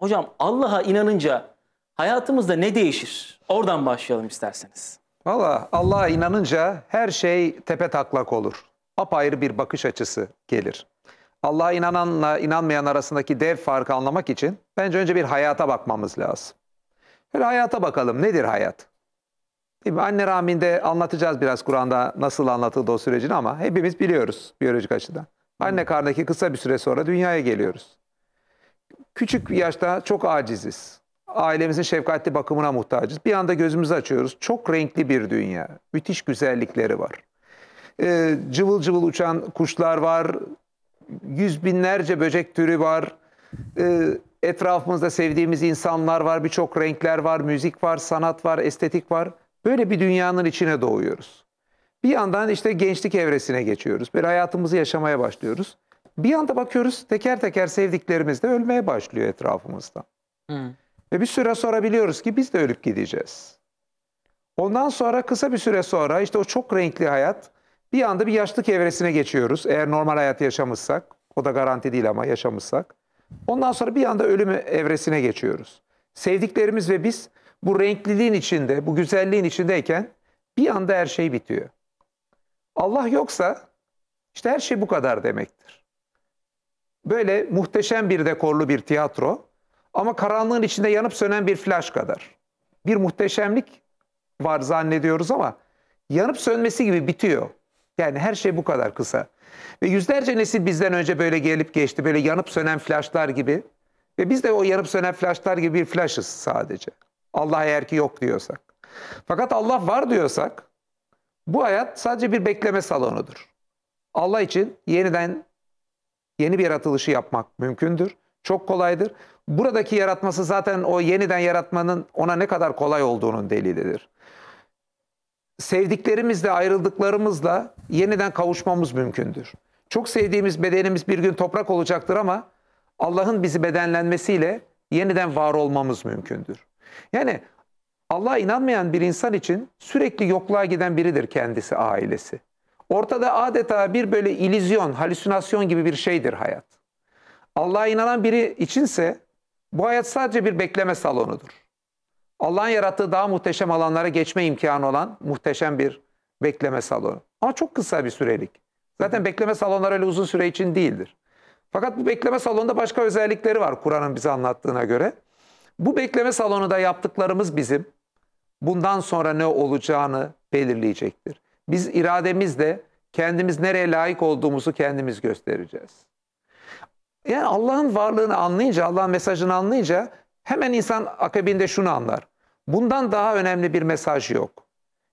Hocam Allah'a inanınca hayatımızda ne değişir? Oradan başlayalım isterseniz. Valla Allah'a inanınca her şey tepe taklak olur. Apayrı bir bakış açısı gelir. Allah'a inananla inanmayan arasındaki dev farkı anlamak için bence önce bir hayata bakmamız lazım. Öyle hayata bakalım. Nedir hayat? Anne rahminde anlatacağız biraz Kur'an'da nasıl anlatıldı o sürecini ama hepimiz biliyoruz biyolojik açıdan. Anne karnındaki kısa bir süre sonra dünyaya geliyoruz. Küçük bir yaşta çok aciziz. Ailemizin şefkatli bakımına muhtacız. Bir anda gözümüzü açıyoruz. Çok renkli bir dünya. Müthiş güzellikleri var. Ee, cıvıl cıvıl uçan kuşlar var. Yüz binlerce böcek türü var. Ee, etrafımızda sevdiğimiz insanlar var. Birçok renkler var. Müzik var, sanat var, estetik var. Böyle bir dünyanın içine doğuyoruz. Bir yandan işte gençlik evresine geçiyoruz. Bir hayatımızı yaşamaya başlıyoruz. Bir anda bakıyoruz teker teker sevdiklerimiz de ölmeye başlıyor etrafımızda. Hı. Ve bir süre sonra biliyoruz ki biz de ölüp gideceğiz. Ondan sonra kısa bir süre sonra işte o çok renkli hayat bir anda bir yaşlık evresine geçiyoruz. Eğer normal hayat yaşamışsak, o da garanti değil ama yaşamışsak. Ondan sonra bir anda ölüm evresine geçiyoruz. Sevdiklerimiz ve biz bu renkliliğin içinde, bu güzelliğin içindeyken bir anda her şey bitiyor. Allah yoksa işte her şey bu kadar demektir. Böyle muhteşem bir dekorlu bir tiyatro ama karanlığın içinde yanıp sönen bir flash kadar. Bir muhteşemlik var zannediyoruz ama yanıp sönmesi gibi bitiyor. Yani her şey bu kadar kısa. Ve yüzlerce nesil bizden önce böyle gelip geçti. Böyle yanıp sönen flaşlar gibi. Ve biz de o yanıp sönen flaşlar gibi bir flaşız sadece. Allah eğer ki yok diyorsak. Fakat Allah var diyorsak bu hayat sadece bir bekleme salonudur. Allah için yeniden yeni bir yaratılışı yapmak mümkündür. Çok kolaydır. Buradaki yaratması zaten o yeniden yaratmanın ona ne kadar kolay olduğunun delilidir. Sevdiklerimizle ayrıldıklarımızla yeniden kavuşmamız mümkündür. Çok sevdiğimiz bedenimiz bir gün toprak olacaktır ama Allah'ın bizi bedenlenmesiyle yeniden var olmamız mümkündür. Yani Allah'a inanmayan bir insan için sürekli yokluğa giden biridir kendisi, ailesi. Ortada adeta bir böyle ilizyon, halüsinasyon gibi bir şeydir hayat. Allah'a inanan biri içinse bu hayat sadece bir bekleme salonudur. Allah'ın yarattığı daha muhteşem alanlara geçme imkanı olan muhteşem bir bekleme salonu. Ama çok kısa bir sürelik. Zaten bekleme salonları öyle uzun süre için değildir. Fakat bu bekleme salonunda başka özellikleri var Kur'an'ın bize anlattığına göre. Bu bekleme salonunda yaptıklarımız bizim bundan sonra ne olacağını belirleyecektir. Biz irademizle kendimiz nereye layık olduğumuzu kendimiz göstereceğiz. Yani Allah'ın varlığını anlayınca, Allah'ın mesajını anlayınca hemen insan akabinde şunu anlar. Bundan daha önemli bir mesaj yok.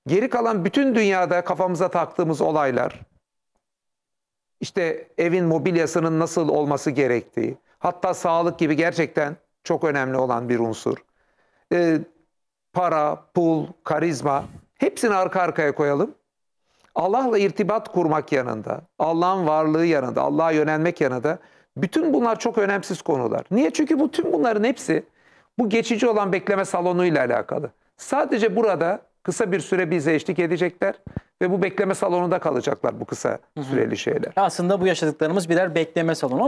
Geri kalan bütün dünyada kafamıza taktığımız olaylar, işte evin mobilyasının nasıl olması gerektiği, hatta sağlık gibi gerçekten çok önemli olan bir unsur. Ee, para, pul, karizma hepsini arka arkaya koyalım. Allah'la irtibat kurmak yanında, Allah'ın varlığı yanında, Allah'a yönelmek yanında bütün bunlar çok önemsiz konular. Niye? Çünkü bu tüm bunların hepsi bu geçici olan bekleme salonuyla alakalı. Sadece burada kısa bir süre bize eşlik edecekler ve bu bekleme salonunda kalacaklar bu kısa süreli şeyler. Aslında bu yaşadıklarımız birer bekleme salonu.